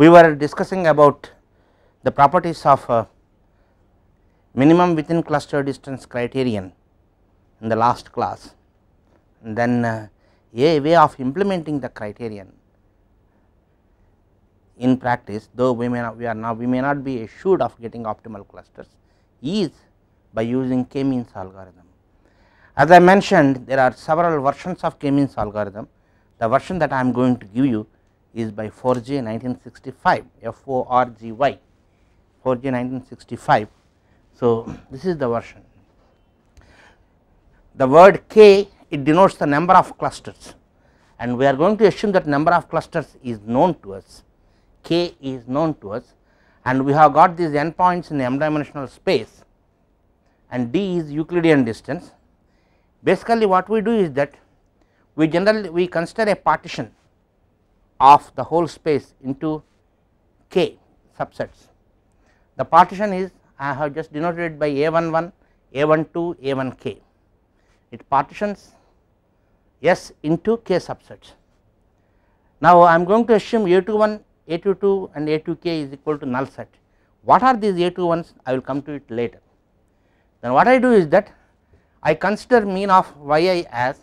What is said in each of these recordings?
we were discussing about the properties of a minimum within cluster distance criterion in the last class and then uh, a way of implementing the criterion in practice though we may not we are now we may not be assured of getting optimal clusters is by using k means algorithm. As I mentioned there are several versions of k means algorithm the version that I am going to give you is by Forgy 1965 F O R G Y Forgy 1965. So, this is the version. The word k it denotes the number of clusters and we are going to assume that number of clusters is known to us k is known to us and we have got these n points in m dimensional space and d is Euclidean distance. Basically what we do is that we generally we consider a partition of the whole space into k subsets. The partition is I have just denoted it by a one one, a one two, a A1k. It partitions S into k subsets. Now, I am going to assume a two one, a two two, and A2k is equal to null set. What are these A21s? I will come to it later. Then what I do is that I consider mean of yi as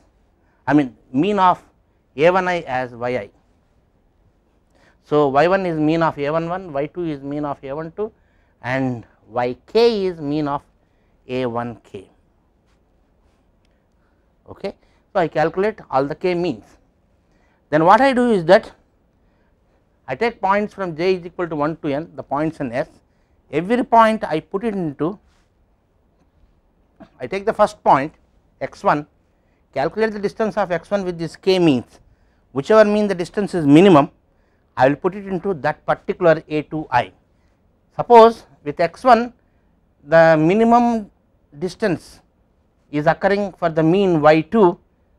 I mean mean of a1i as yi so, y1 is mean of a11, y2 is mean of a12 and yk is mean of a1k. Okay. So, I calculate all the k means. Then what I do is that I take points from j is equal to 1 to n, the points in S. Every point I put it into, I take the first point x1, calculate the distance of x1 with this k means, whichever mean the distance is minimum I will put it into that particular A 2 i. Suppose with x 1 the minimum distance is occurring for the mean y 2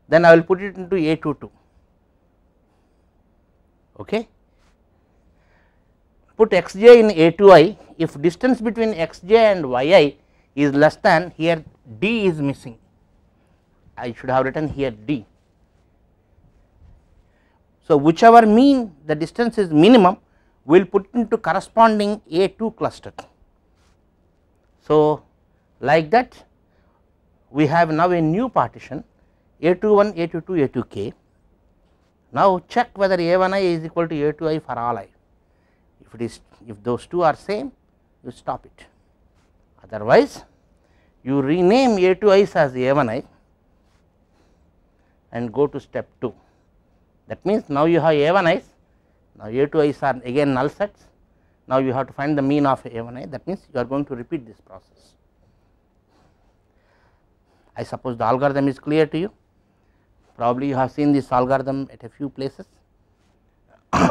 then I will put it into A 2 2 okay. Put x j in A 2 i if distance between x j and y i is less than here d is missing I should have written here d so, whichever mean the distance is minimum we will put into corresponding A2 cluster. So, like that we have now a new partition A21, A22, A2K. Now, check whether A1i is equal to A2i for all i. If it is if those two are same you stop it otherwise you rename A2i's as A1i and go to step 2. That means now you have A1 i's, now A2 i's are again null sets. Now you have to find the mean of A1 i. That means you are going to repeat this process. I suppose the algorithm is clear to you. Probably you have seen this algorithm at a few places.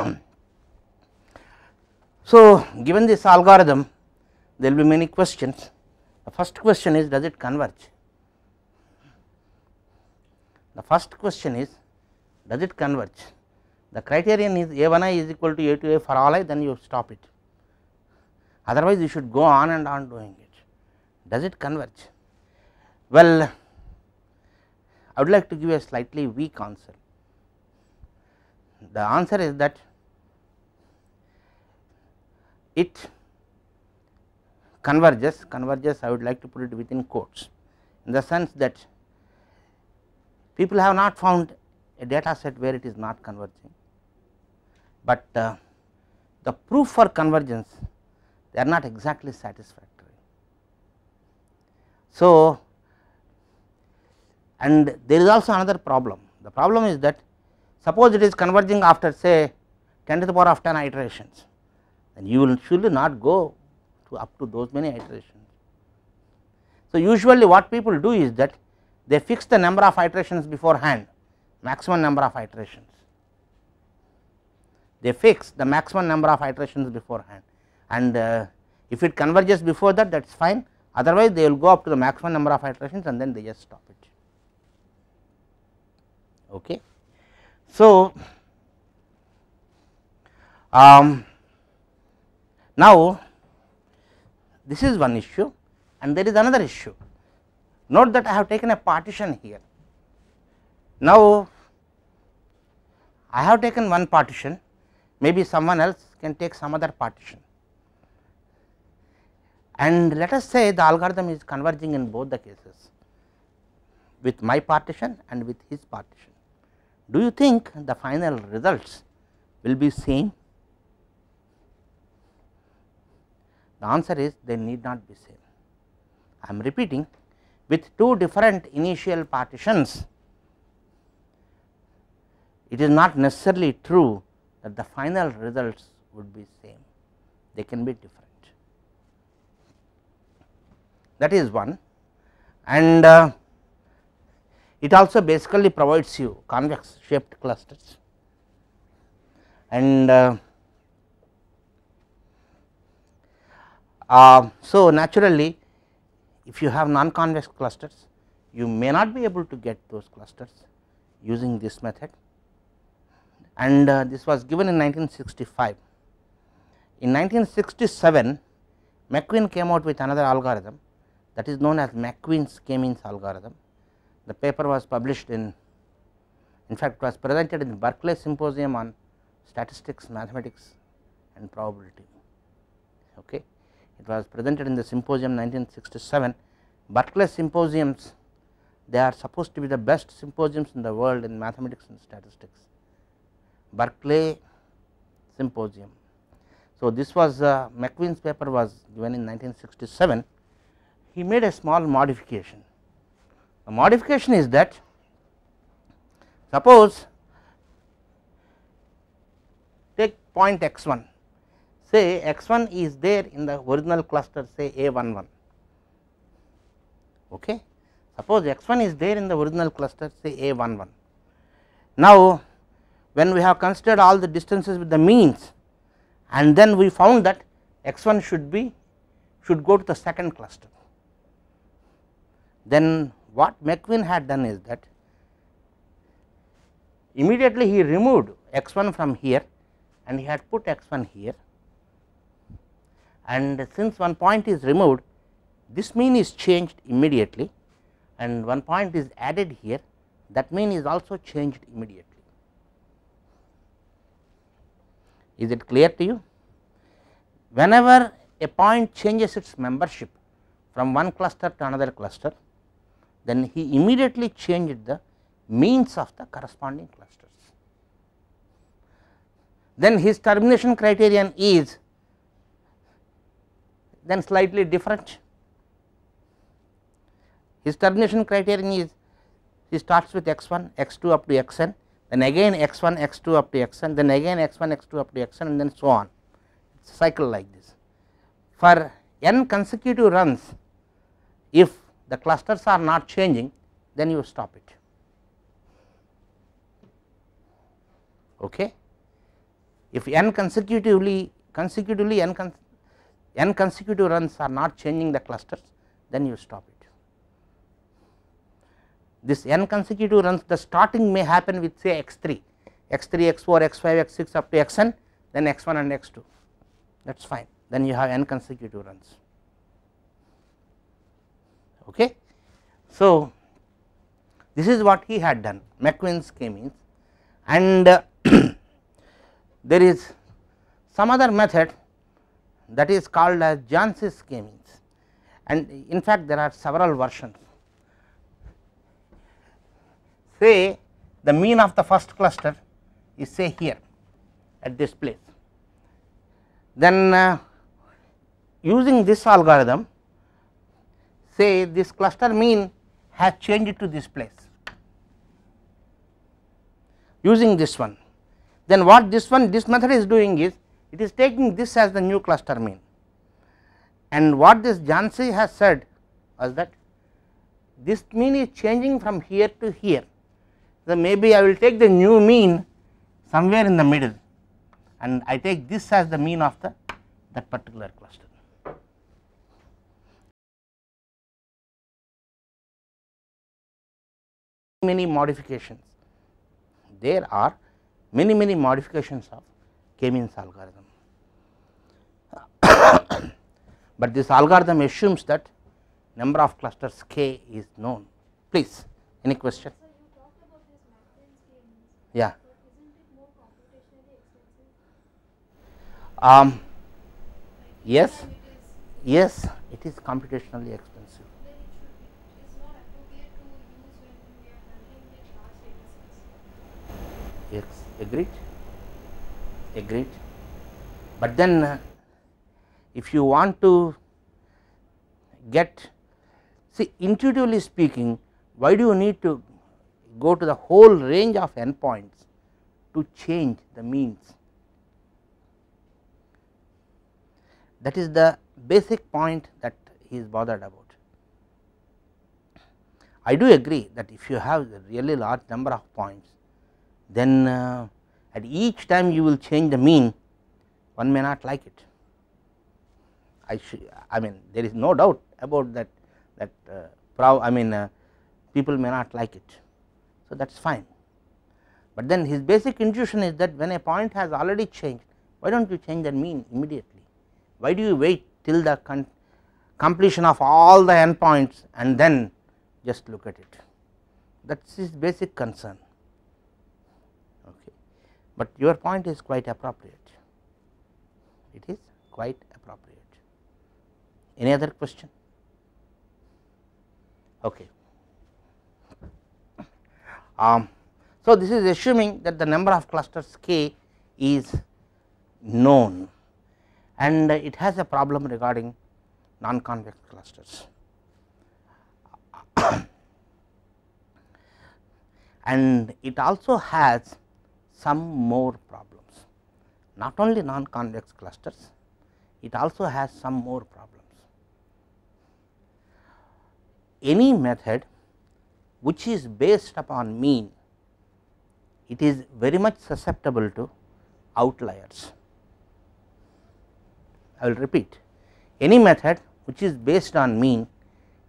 so given this algorithm, there will be many questions. The first question is does it converge? The first question is does it converge the criterion is a1i is equal to a2i for all i then you stop it otherwise you should go on and on doing it does it converge well i would like to give a slightly weak answer the answer is that it converges converges i would like to put it within quotes in the sense that people have not found a data set where it is not converging, but uh, the proof for convergence they are not exactly satisfactory. So, and there is also another problem the problem is that suppose it is converging after say 10 to the power of 10 iterations then you will surely not go to up to those many iterations. So, usually what people do is that they fix the number of iterations beforehand maximum number of iterations. They fix the maximum number of iterations beforehand and uh, if it converges before that that is fine otherwise they will go up to the maximum number of iterations and then they just stop it. Okay. So, um, now this is one issue and there is another issue. Note that I have taken a partition here now, I have taken one partition maybe someone else can take some other partition and let us say the algorithm is converging in both the cases with my partition and with his partition. Do you think the final results will be same? The answer is they need not be same. I am repeating with two different initial partitions it is not necessarily true that the final results would be same, they can be different. That is one and uh, it also basically provides you convex shaped clusters and uh, uh, so naturally if you have non convex clusters you may not be able to get those clusters using this method and uh, this was given in 1965. In 1967 McQueen came out with another algorithm that is known as McQueen's k-means algorithm. The paper was published in in fact was presented in the Berkeley symposium on statistics, mathematics and probability. Okay. It was presented in the symposium 1967. Berkeley symposiums they are supposed to be the best symposiums in the world in mathematics and statistics. Berkeley symposium. So, this was uh, McQueen's paper was given in 1967, he made a small modification. The modification is that suppose take point x 1 say x 1 is there in the original cluster say a 1 1 okay. Suppose x 1 is there in the original cluster say a 1 1. Now, when we have considered all the distances with the means and then we found that x1 should be should go to the second cluster. Then what McQueen had done is that immediately he removed x1 from here and he had put x1 here and since one point is removed this mean is changed immediately and one point is added here that mean is also changed immediately. Is it clear to you? Whenever a point changes its membership from one cluster to another cluster, then he immediately changed the means of the corresponding clusters. Then his termination criterion is then slightly different. His termination criterion is he starts with x 1, x 2 up to x n then again x 1 x 2 up to x n then again x 1 x 2 up to x n and then so on it is cycle like this. For n consecutive runs if the clusters are not changing then you stop it. Okay. If n consecutively consecutively n, cons n consecutive runs are not changing the clusters then you stop it this n consecutive runs the starting may happen with say x3, x3, x4, x5, x6 up to xn then x1 and x2 that is fine then you have n consecutive runs. Okay. So, this is what he had done McQueen's k-means and there is some other method that is called as Johnson's k-means and in fact there are several versions say the mean of the first cluster is say here at this place. Then uh, using this algorithm say this cluster mean has changed to this place using this one. Then what this one this method is doing is it is taking this as the new cluster mean and what this Jansi has said was that this mean is changing from here to here then maybe I will take the new mean somewhere in the middle and I take this as the mean of the that particular cluster. Many modifications, there are many many modifications of k-means algorithm. but this algorithm assumes that number of clusters k is known. Please, any question? Yeah. Um, yes, yes, it is computationally expensive. Yes, agreed, agreed. But then, uh, if you want to get, see, intuitively speaking, why do you need to go to the whole range of endpoints to change the means. That is the basic point that he is bothered about. I do agree that if you have a really large number of points, then uh, at each time you will change the mean, one may not like it. I should, I mean, there is no doubt about that. That uh, I mean, uh, people may not like it. So, that is fine, but then his basic intuition is that when a point has already changed why do not you change the mean immediately, why do you wait till the completion of all the endpoints and then just look at it that is his basic concern okay. But your point is quite appropriate, it is quite appropriate. Any other question? Okay. Um, so, this is assuming that the number of clusters k is known and it has a problem regarding non convex clusters. and it also has some more problems not only non convex clusters it also has some more problems any method which is based upon mean it is very much susceptible to outliers. I will repeat any method which is based on mean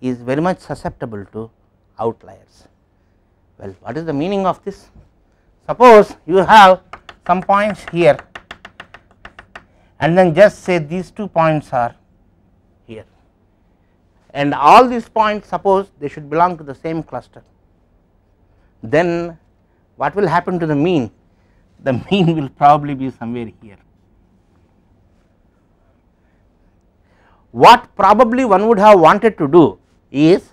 is very much susceptible to outliers. Well, what is the meaning of this? Suppose you have some points here and then just say these two points are and all these points suppose they should belong to the same cluster then what will happen to the mean the mean will probably be somewhere here what probably one would have wanted to do is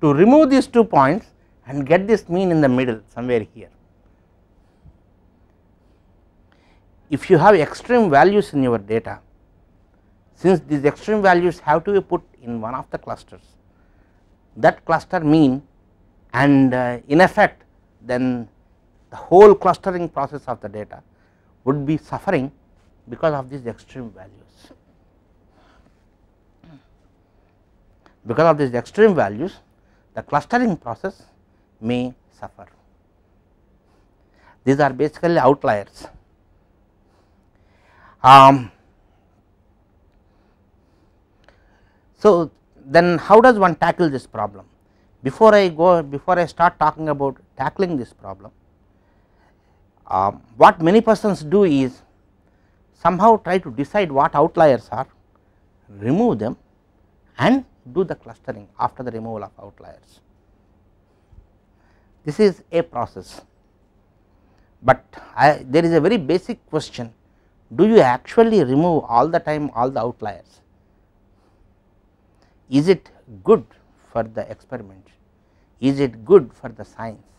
to remove these two points and get this mean in the middle somewhere here if you have extreme values in your data since these extreme values have to be put in one of the clusters that cluster mean and uh, in effect then the whole clustering process of the data would be suffering because of these extreme values. Because of these extreme values the clustering process may suffer. These are basically outliers. Um, So, then how does one tackle this problem? Before I go before I start talking about tackling this problem, uh, what many persons do is somehow try to decide what outliers are, remove them and do the clustering after the removal of outliers. This is a process, but I, there is a very basic question do you actually remove all the time all the outliers? is it good for the experiment, is it good for the science,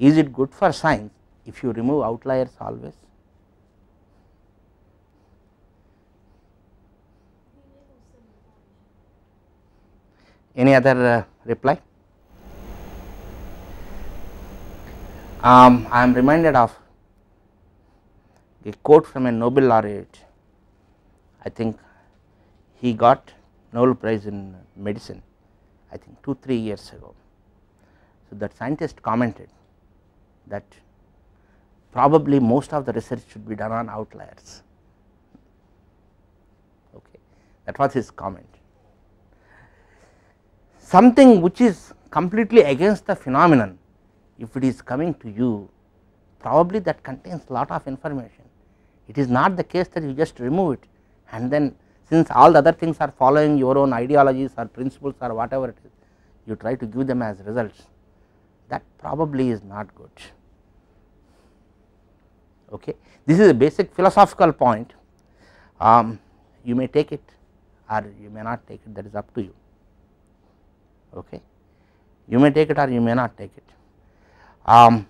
is it good for science if you remove outliers always. Any other uh, reply? Um, I am reminded of a quote from a Nobel laureate, I think he got Nobel Prize in medicine I think 2 3 years ago. So, that scientist commented that probably most of the research should be done on outliers okay that was his comment. Something which is completely against the phenomenon if it is coming to you probably that contains lot of information it is not the case that you just remove it and then since all the other things are following your own ideologies or principles or whatever it is, you try to give them as results that probably is not good. Okay. This is a basic philosophical point, um, you may take it or you may not take it that is up to you. Okay. You may take it or you may not take it. Um,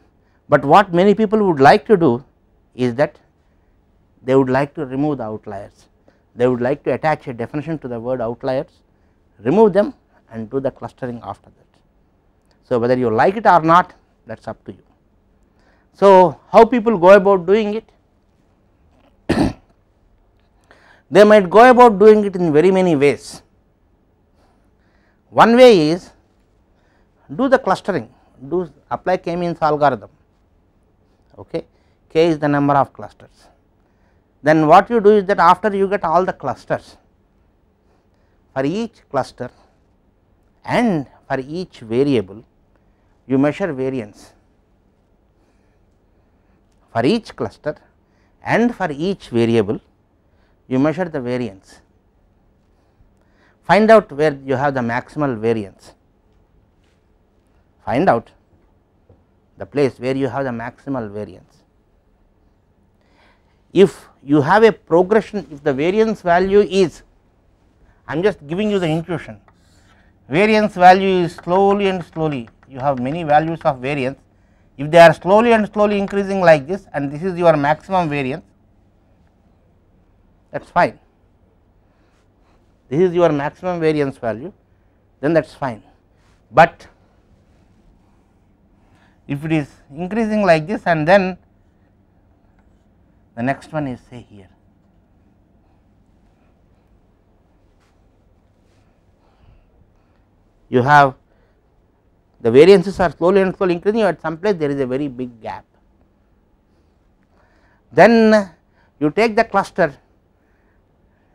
but what many people would like to do is that they would like to remove the outliers they would like to attach a definition to the word outliers, remove them and do the clustering after that. So, whether you like it or not that is up to you. So, how people go about doing it? they might go about doing it in very many ways. One way is do the clustering, do apply k means algorithm, okay. k is the number of clusters then what you do is that after you get all the clusters for each cluster and for each variable you measure variance for each cluster and for each variable you measure the variance find out where you have the maximal variance find out the place where you have the maximal variance if you have a progression if the variance value is I am just giving you the intuition variance value is slowly and slowly you have many values of variance if they are slowly and slowly increasing like this and this is your maximum variance that is fine this is your maximum variance value then that is fine. But if it is increasing like this and then the next one is say here. You have the variances are slowly and slowly increasing at some place there is a very big gap. Then you take the cluster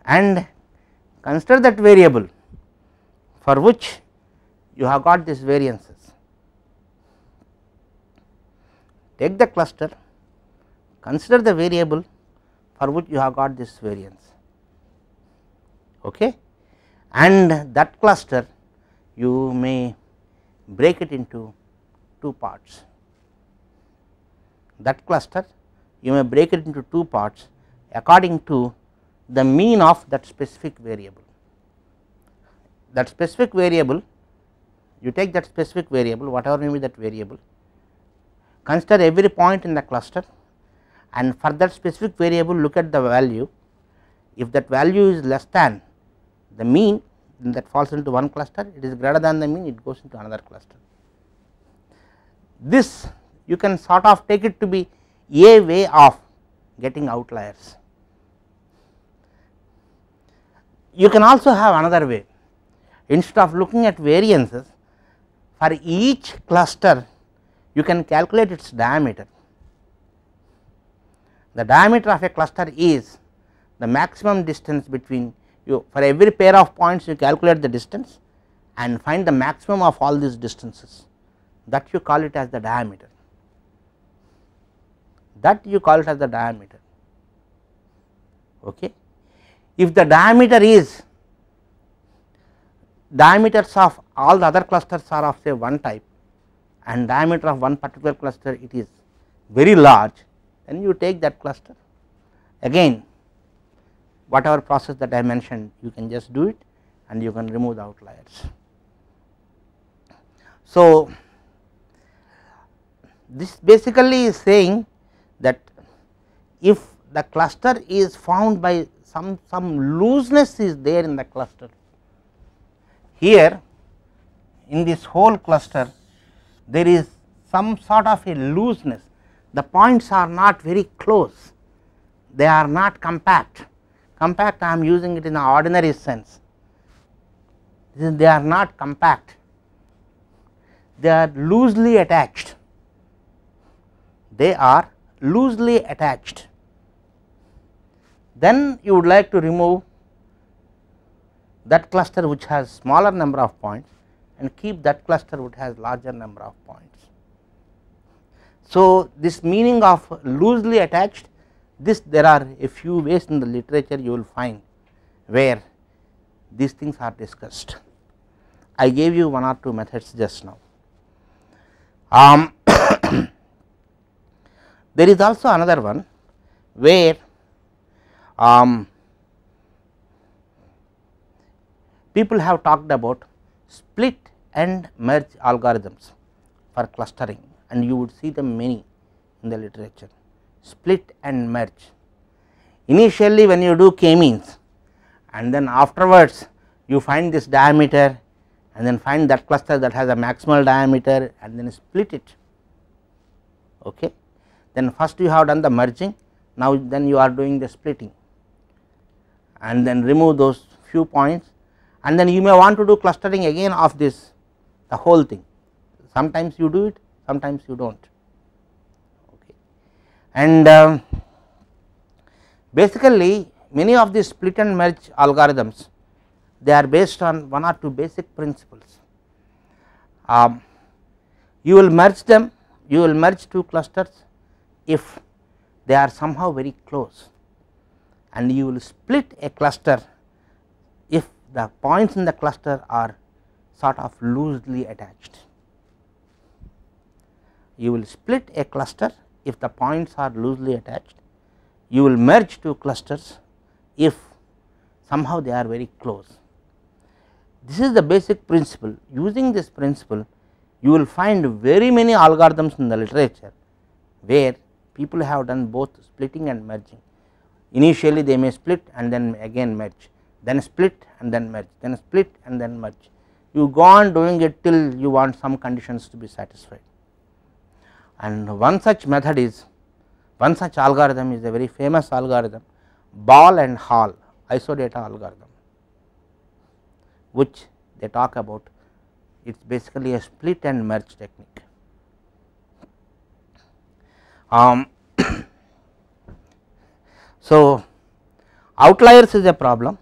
and consider that variable for which you have got these variances. Take the cluster consider the variable for which you have got this variance okay and that cluster you may break it into two parts that cluster you may break it into two parts according to the mean of that specific variable that specific variable you take that specific variable whatever may be that variable consider every point in the cluster and for that specific variable look at the value if that value is less than the mean then that falls into one cluster it is greater than the mean it goes into another cluster. This you can sort of take it to be a way of getting outliers. You can also have another way instead of looking at variances for each cluster you can calculate its diameter the diameter of a cluster is the maximum distance between you for every pair of points you calculate the distance and find the maximum of all these distances that you call it as the diameter that you call it as the diameter okay if the diameter is diameters of all the other clusters are of say one type and diameter of one particular cluster it is very large then you take that cluster again whatever process that I mentioned you can just do it and you can remove the outliers. So this basically is saying that if the cluster is found by some some looseness is there in the cluster here in this whole cluster there is some sort of a looseness the points are not very close, they are not compact. Compact I am using it in the ordinary sense, they are not compact, they are loosely attached, they are loosely attached. Then you would like to remove that cluster which has smaller number of points and keep that cluster which has larger number of points. So, this meaning of loosely attached this there are a few ways in the literature you will find where these things are discussed. I gave you one or two methods just now. Um, there is also another one where um, people have talked about split and merge algorithms for clustering and you would see them many in the literature split and merge. Initially when you do k means and then afterwards you find this diameter and then find that cluster that has a maximal diameter and then split it. Okay. Then first you have done the merging now then you are doing the splitting and then remove those few points and then you may want to do clustering again of this the whole thing sometimes you do it sometimes you do not okay. And um, basically many of these split and merge algorithms they are based on one or two basic principles. Um, you will merge them, you will merge two clusters if they are somehow very close and you will split a cluster if the points in the cluster are sort of loosely attached you will split a cluster if the points are loosely attached, you will merge two clusters if somehow they are very close. This is the basic principle using this principle you will find very many algorithms in the literature where people have done both splitting and merging. Initially they may split and then again merge, then split and then merge, then split and then merge. You go on doing it till you want some conditions to be satisfied and one such method is one such algorithm is a very famous algorithm Ball and Hall isodata algorithm which they talk about it is basically a split and merge technique. Um, so, outliers is a problem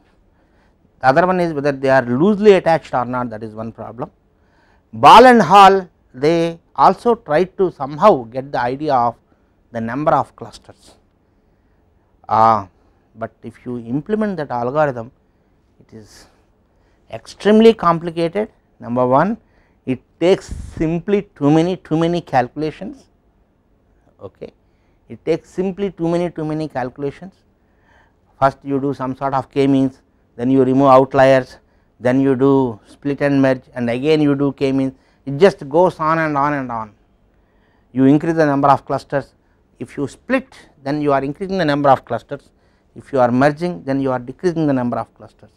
the other one is whether they are loosely attached or not that is one problem. Ball and Hall they also try to somehow get the idea of the number of clusters. Uh, but if you implement that algorithm it is extremely complicated number 1 it takes simply too many too many calculations okay it takes simply too many too many calculations first you do some sort of k means then you remove outliers then you do split and merge and again you do k means it just goes on and on and on. You increase the number of clusters, if you split then you are increasing the number of clusters, if you are merging then you are decreasing the number of clusters.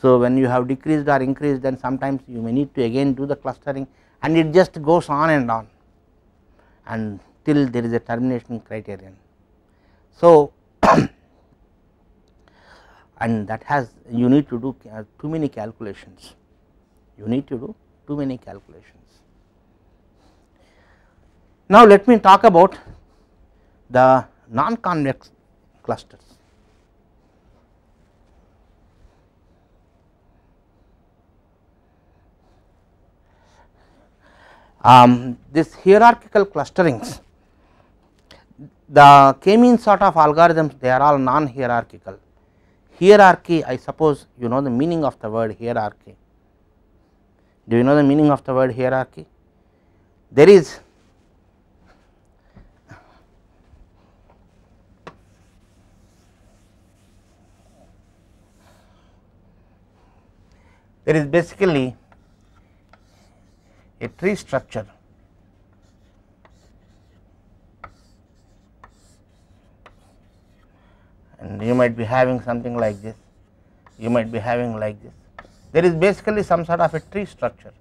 So, when you have decreased or increased then sometimes you may need to again do the clustering and it just goes on and on and till there is a termination criterion. So, and that has you need to do uh, too many calculations, you need to do too many calculations. Now let me talk about the non-convex clusters. Um, this hierarchical clusterings, the k means sort of algorithms they are all non-hierarchical. Hierarchy I suppose you know the meaning of the word hierarchy do you know the meaning of the word hierarchy? There is there is basically a tree structure and you might be having something like this you might be having like this there is basically some sort of a tree structure.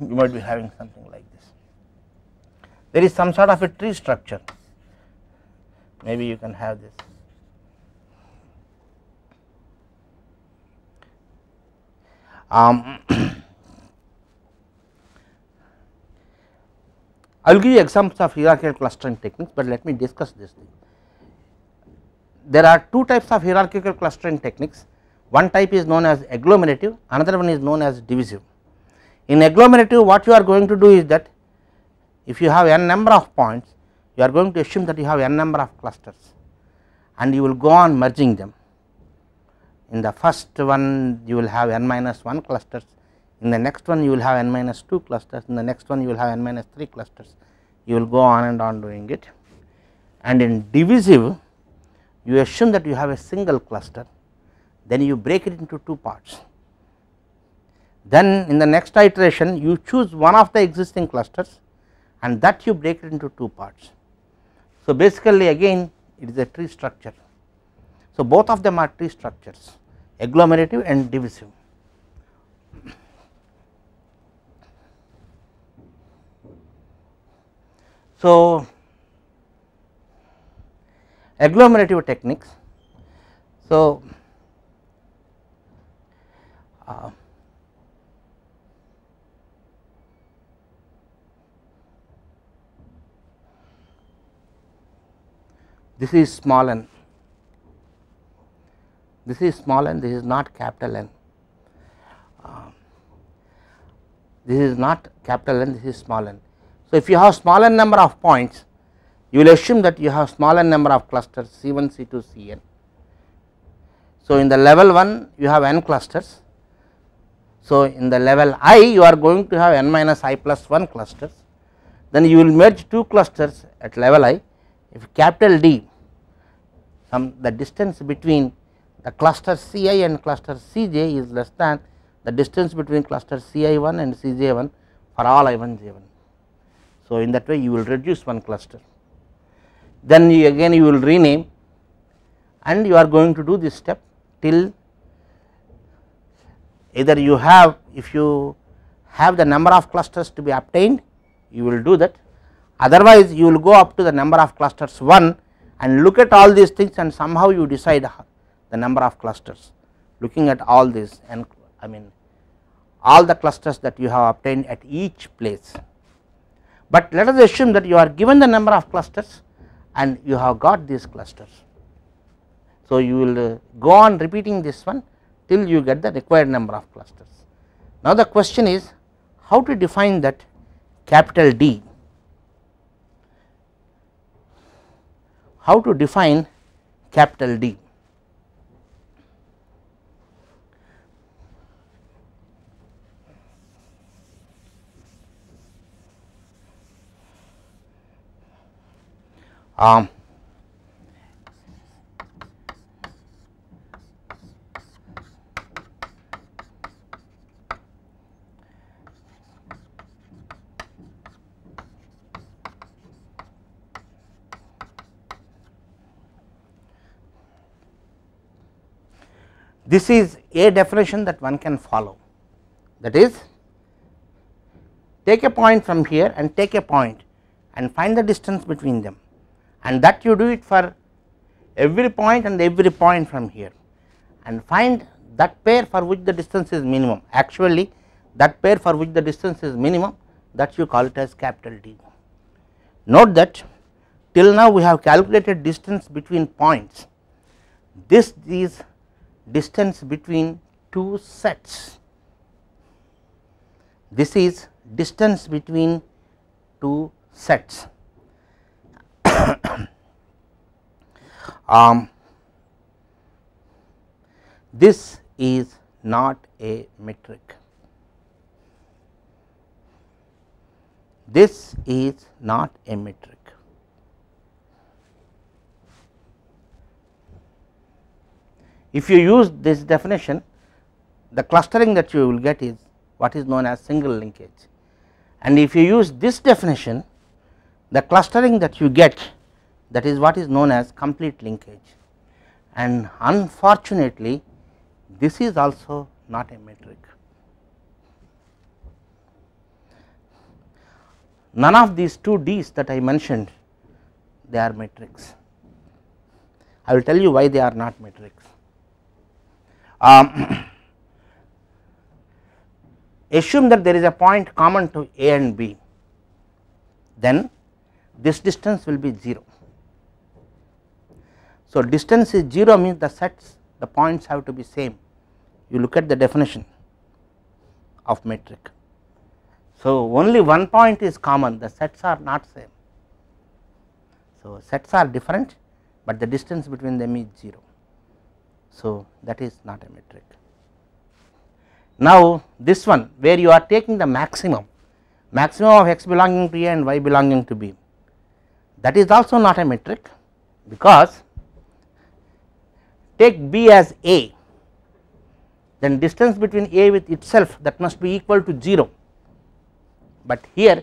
You might be having something like this. There is some sort of a tree structure, maybe you can have this. Um, I will give you examples of hierarchical clustering techniques, but let me discuss this thing there are two types of hierarchical clustering techniques. One type is known as agglomerative, another one is known as divisive. In agglomerative what you are going to do is that if you have n number of points you are going to assume that you have n number of clusters and you will go on merging them. In the first one you will have n minus 1 clusters, in the next one you will have n minus 2 clusters, in the next one you will have n minus 3 clusters, you will go on and on doing it. And in divisive you assume that you have a single cluster then you break it into two parts. Then in the next iteration you choose one of the existing clusters and that you break it into two parts. So basically again it is a tree structure. So both of them are tree structures agglomerative and divisive. So agglomerative techniques. So, uh, this is small n, this is small n, this is not capital N. Uh, this is not capital N, this is small n. So, if you have small n number of points you will assume that you have smaller number of clusters C1, C2, Cn. So, in the level 1 you have n clusters. So, in the level i you are going to have n minus i plus 1 clusters. Then you will merge 2 clusters at level i if capital D some the distance between the cluster C i and cluster C j is less than the distance between cluster C i 1 and C j 1 for all i 1 j 1. So, in that way you will reduce one cluster then you again you will rename and you are going to do this step till either you have if you have the number of clusters to be obtained you will do that otherwise you will go up to the number of clusters 1 and look at all these things and somehow you decide the number of clusters looking at all these and I mean all the clusters that you have obtained at each place. But let us assume that you are given the number of clusters and you have got these clusters. So, you will uh, go on repeating this one till you get the required number of clusters. Now, the question is how to define that capital D, how to define capital D. Um, this is a definition that one can follow that is take a point from here and take a point and find the distance between them and that you do it for every point and every point from here and find that pair for which the distance is minimum actually that pair for which the distance is minimum that you call it as capital D. Note that till now we have calculated distance between points this is distance between two sets this is distance between two sets Um, this is not a metric. This is not a metric. If you use this definition, the clustering that you will get is what is known as single linkage. And if you use this definition, the clustering that you get that is what is known as complete linkage and unfortunately this is also not a metric. None of these two D's that I mentioned they are metrics. I will tell you why they are not metrics. Um, assume that there is a point common to A and B then this distance will be 0 so, distance is 0 means the sets the points have to be same you look at the definition of metric. So, only one point is common the sets are not same. So, sets are different, but the distance between them is 0. So, that is not a metric. Now, this one where you are taking the maximum maximum of x belonging to a and y belonging to b that is also not a metric because take B as A then distance between A with itself that must be equal to 0, but here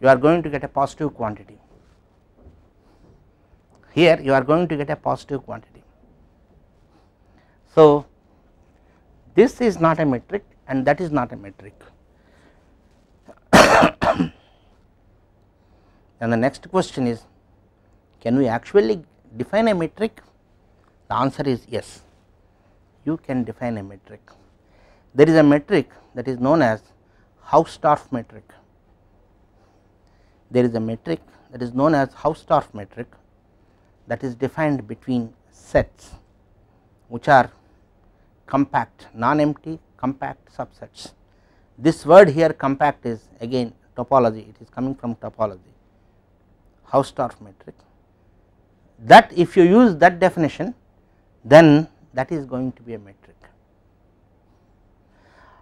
you are going to get a positive quantity. Here you are going to get a positive quantity. So, this is not a metric and that is not a metric. and the next question is can we actually define a metric the answer is yes, you can define a metric. There is a metric that is known as Hausdorff metric. There is a metric that is known as Hausdorff metric that is defined between sets which are compact, non-empty, compact subsets. This word here compact is again topology, it is coming from topology, Hausdorff metric. That if you use that definition, then that is going to be a metric.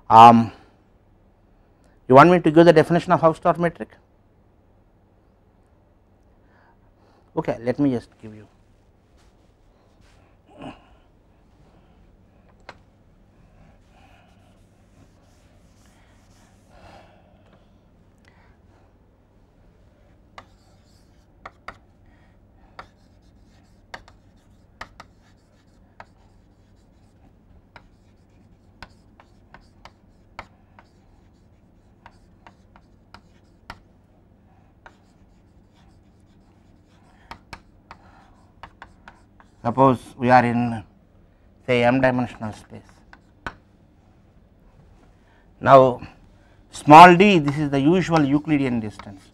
Um, you want me to give the definition of Hausdorff metric? Okay, let me just give you. Suppose we are in say m dimensional space. Now small d this is the usual Euclidean distance.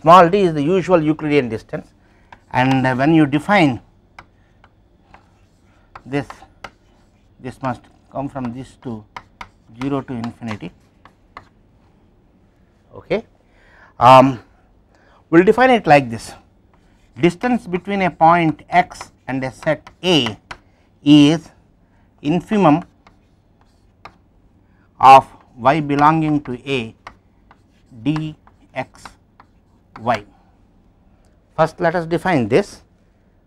Small d is the usual Euclidean distance and when you define this this must come from this to 0 to infinity okay um, we will define it like this distance between a point x and a set A is infimum of y belonging to A d x y. First let us define this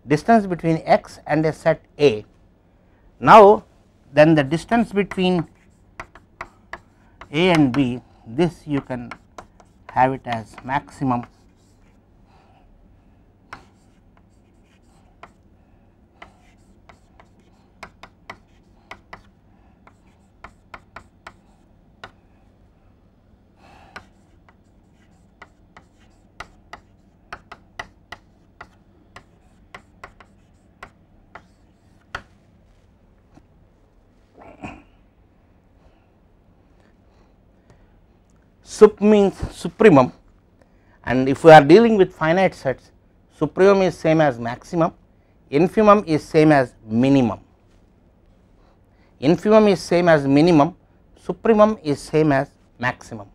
distance between x and a set A. Now then the distance between A and B this you can have it as maximum sup means supremum and if we are dealing with finite sets supremum is same as maximum infimum is same as minimum infimum is same as minimum supremum is same as maximum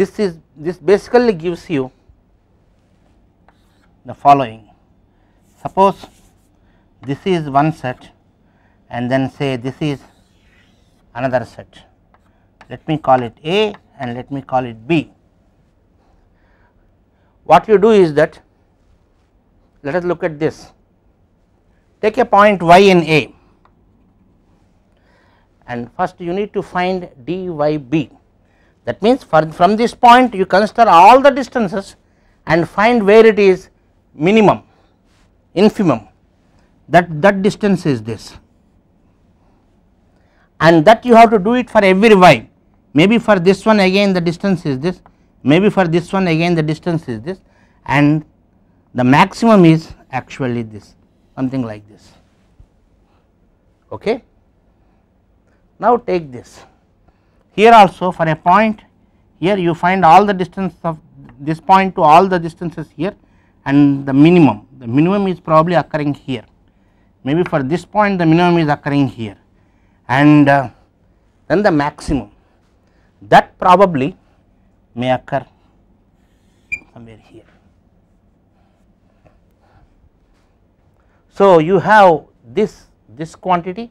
this is this basically gives you the following suppose this is one set and then say this is another set let me call it A and let me call it B. What you do is that let us look at this take a point y in A and first you need to find d y b that means from this point you consider all the distances and find where it is minimum infimum that that distance is this and that you have to do it for every y maybe for this one again the distance is this maybe for this one again the distance is this and the maximum is actually this something like this okay. Now take this here also for a point here you find all the distance of this point to all the distances here and the minimum the minimum is probably occurring here maybe for this point the minimum is occurring here and uh, then the maximum that probably may occur somewhere here. So, you have this this quantity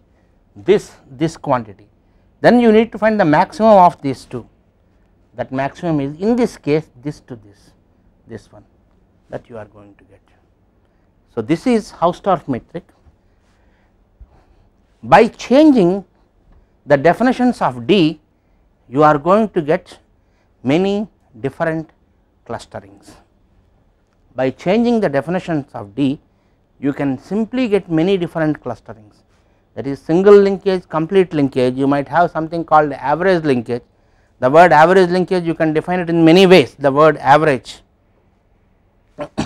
this this quantity then you need to find the maximum of these two that maximum is in this case this to this this one that you are going to get. So, this is Hausdorff metric by changing the definitions of D you are going to get many different clusterings. By changing the definitions of D you can simply get many different clusterings that is single linkage, complete linkage, you might have something called average linkage. The word average linkage you can define it in many ways the word average.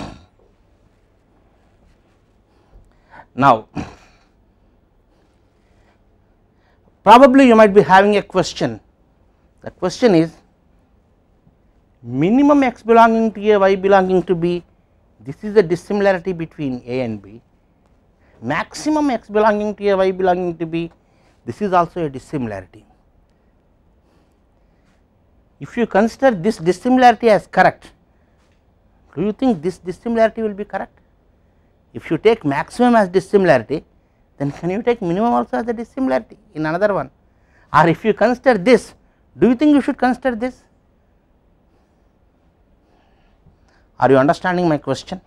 now probably you might be having a question the question is minimum x belonging to A, y belonging to B, this is the dissimilarity between A and B, maximum x belonging to A, y belonging to B, this is also a dissimilarity. If you consider this dissimilarity as correct, do you think this dissimilarity will be correct? If you take maximum as dissimilarity, then can you take minimum also as a dissimilarity in another one? Or if you consider this do you think you should consider this? Are you understanding my question?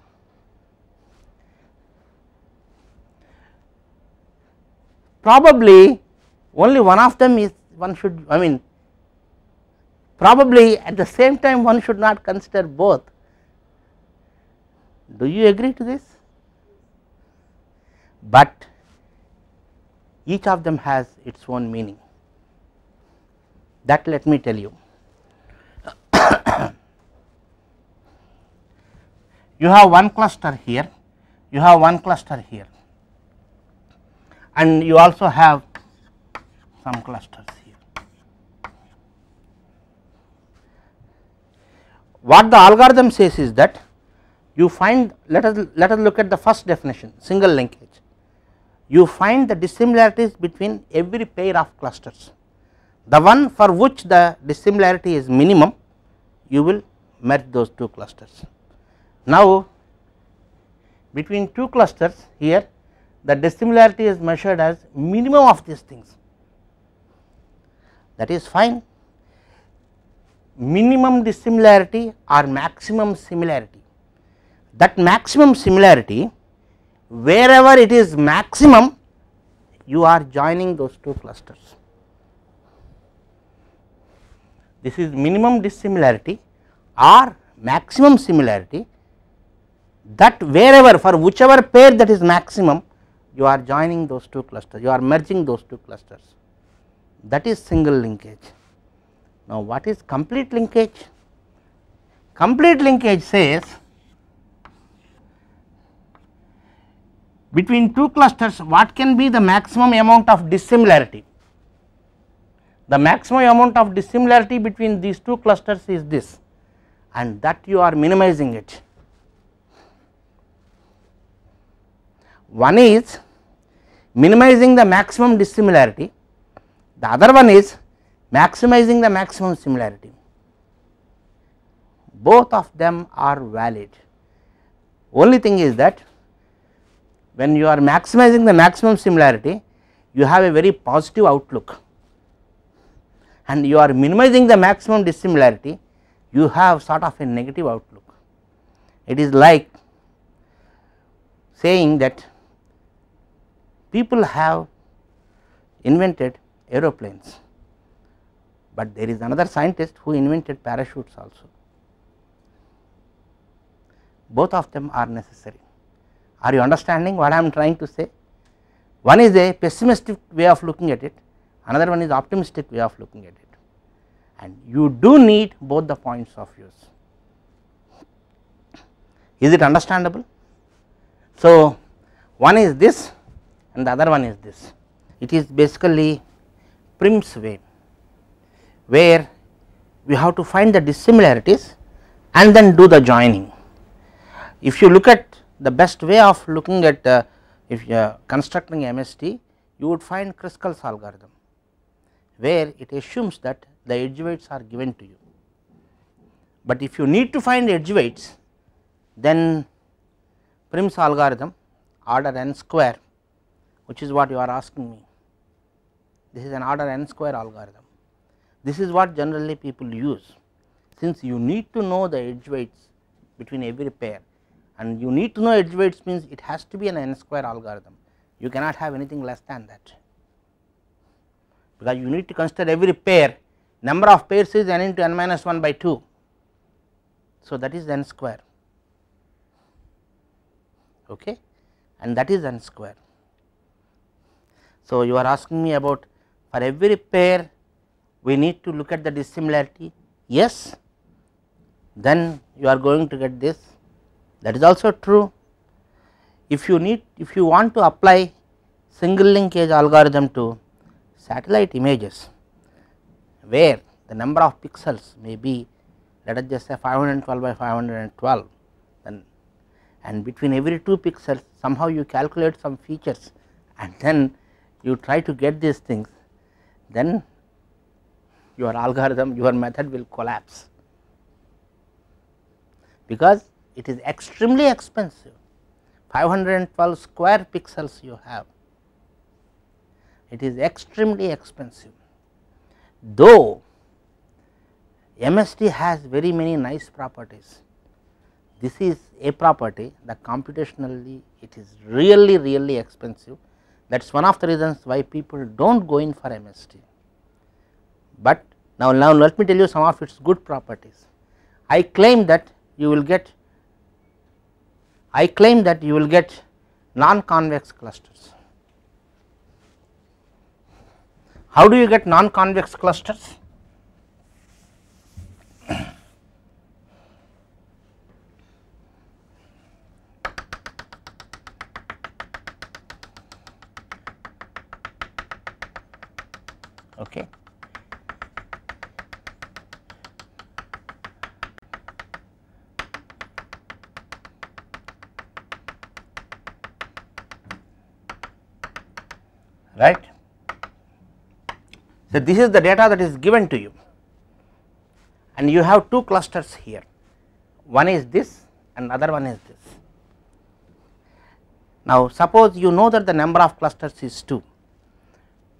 Probably only one of them is one should I mean probably at the same time one should not consider both. Do you agree to this? But each of them has its own meaning that let me tell you. you have one cluster here, you have one cluster here and you also have some clusters here. What the algorithm says is that you find let us let us look at the first definition single linkage you find the dissimilarities between every pair of clusters the one for which the dissimilarity is minimum you will merge those two clusters. Now between two clusters here the dissimilarity is measured as minimum of these things that is fine minimum dissimilarity or maximum similarity that maximum similarity wherever it is maximum you are joining those two clusters this is minimum dissimilarity or maximum similarity that wherever for whichever pair that is maximum you are joining those two clusters, you are merging those two clusters that is single linkage. Now, what is complete linkage? Complete linkage says between two clusters what can be the maximum amount of dissimilarity the maximum amount of dissimilarity between these two clusters is this and that you are minimizing it. One is minimizing the maximum dissimilarity, the other one is maximizing the maximum similarity. Both of them are valid. Only thing is that when you are maximizing the maximum similarity, you have a very positive outlook and you are minimizing the maximum dissimilarity you have sort of a negative outlook. It is like saying that people have invented aeroplanes, but there is another scientist who invented parachutes also. Both of them are necessary. Are you understanding what I am trying to say? One is a pessimistic way of looking at it another one is optimistic way of looking at it and you do need both the points of views. Is it understandable? So, one is this and the other one is this. It is basically Prim's way where we have to find the dissimilarities and then do the joining. If you look at the best way of looking at uh, if you are constructing MST, you would find Kruskal's algorithm where it assumes that the edge weights are given to you. But if you need to find edge weights then Prim's algorithm order n square which is what you are asking me. This is an order n square algorithm. This is what generally people use since you need to know the edge weights between every pair and you need to know edge weights means it has to be an n square algorithm. You cannot have anything less than that because you need to consider every pair number of pairs is n into n minus 1 by 2. So, that is n square okay and that is n square. So, you are asking me about for every pair we need to look at the dissimilarity yes then you are going to get this that is also true. If you need if you want to apply single linkage algorithm to satellite images where the number of pixels may be let us just say 512 by 512 then and between every two pixels somehow you calculate some features and then you try to get these things then your algorithm your method will collapse because it is extremely expensive 512 square pixels you have it is extremely expensive. Though MST has very many nice properties, this is a property that computationally it is really really expensive that is one of the reasons why people do not go in for MST. But now, now let me tell you some of its good properties. I claim that you will get I claim that you will get non convex clusters How do you get non-convex clusters? okay. right so this is the data that is given to you and you have two clusters here one is this and other one is this. Now, suppose you know that the number of clusters is 2.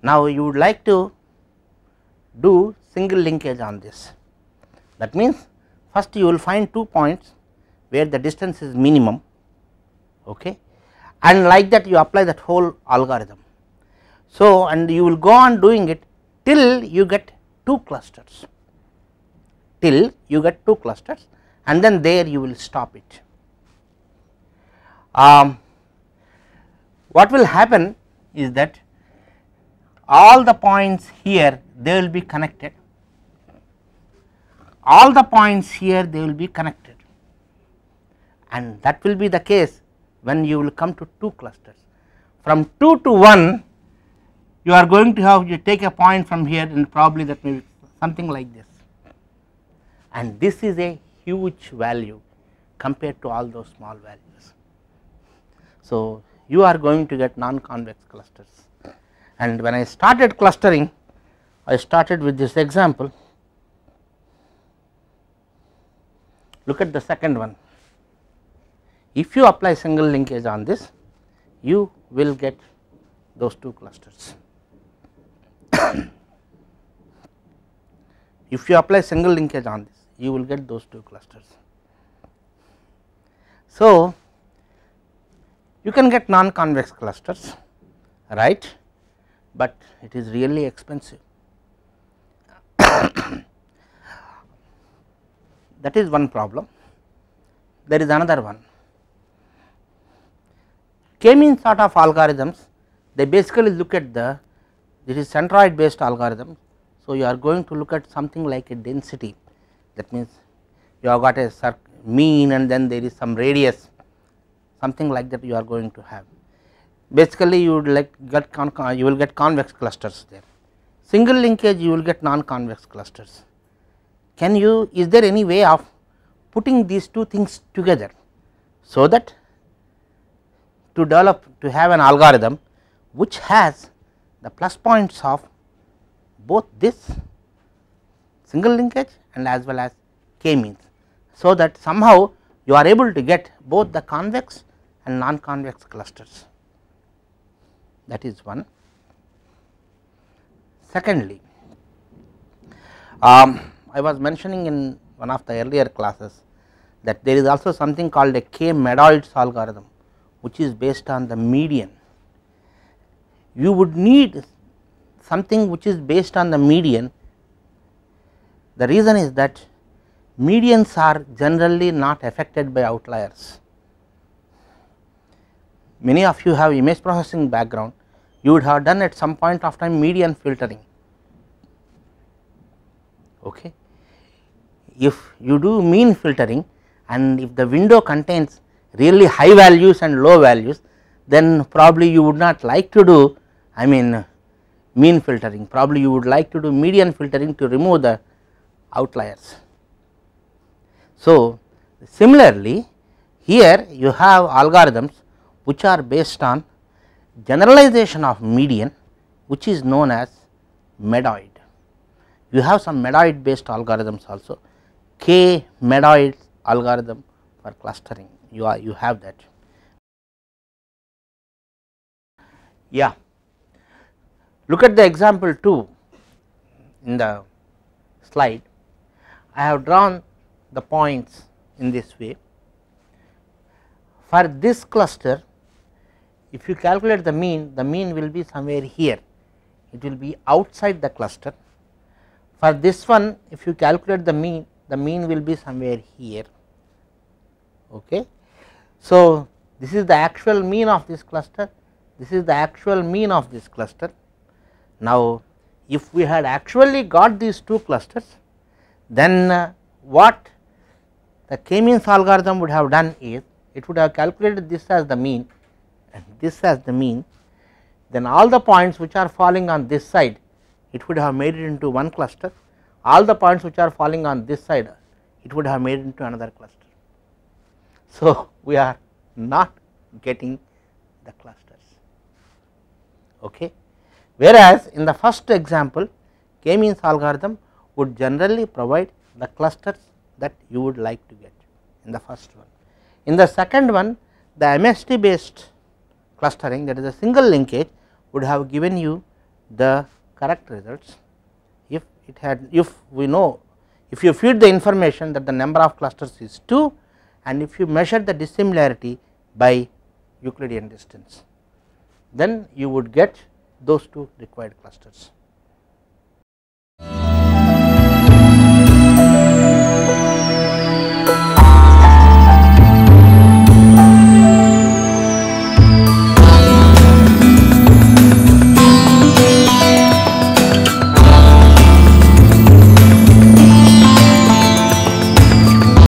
Now, you would like to do single linkage on this. That means, first you will find two points where the distance is minimum okay, and like that you apply that whole algorithm. So, and you will go on doing it till you get two clusters, till you get two clusters and then there you will stop it. Um, what will happen is that all the points here they will be connected, all the points here they will be connected and that will be the case when you will come to two clusters. From 2 to 1 you are going to have you take a point from here and probably that may be something like this and this is a huge value compared to all those small values. So, you are going to get non convex clusters and when I started clustering I started with this example look at the second one if you apply single linkage on this you will get those two clusters. If you apply single linkage on this, you will get those two clusters. So, you can get non convex clusters, right, but it is really expensive. that is one problem. There is another one. K means sort of algorithms, they basically look at the this is centroid based algorithm so, you are going to look at something like a density that means you have got a mean and then there is some radius something like that you are going to have. Basically you would like get you will get convex clusters there. Single linkage you will get non-convex clusters. Can you is there any way of putting these two things together so that to develop to have an algorithm which has the plus points of both this single linkage and as well as k means. So, that somehow you are able to get both the convex and non convex clusters that is one. Secondly, um, I was mentioning in one of the earlier classes that there is also something called a k medoids algorithm which is based on the median. You would need something which is based on the median. The reason is that medians are generally not affected by outliers. Many of you have image processing background, you would have done at some point of time median filtering. Okay. If you do mean filtering and if the window contains really high values and low values, then probably you would not like to do I mean mean filtering probably you would like to do median filtering to remove the outliers. So, similarly here you have algorithms which are based on generalization of median which is known as medoid. You have some medoid based algorithms also k medoid algorithm for clustering you are you have that. Yeah, Look at the example 2 in the slide. I have drawn the points in this way. For this cluster, if you calculate the mean, the mean will be somewhere here, it will be outside the cluster. For this one, if you calculate the mean, the mean will be somewhere here. Okay. So, this is the actual mean of this cluster, this is the actual mean of this cluster now, if we had actually got these two clusters, then uh, what the k-means algorithm would have done is it would have calculated this as the mean and this as the mean then all the points which are falling on this side it would have made it into one cluster all the points which are falling on this side it would have made it into another cluster. So, we are not getting the clusters okay. Whereas, in the first example k means algorithm would generally provide the clusters that you would like to get in the first one. In the second one the MST based clustering that is a single linkage would have given you the correct results if it had if we know if you feed the information that the number of clusters is 2 and if you measure the dissimilarity by Euclidean distance then you would get those two required clusters.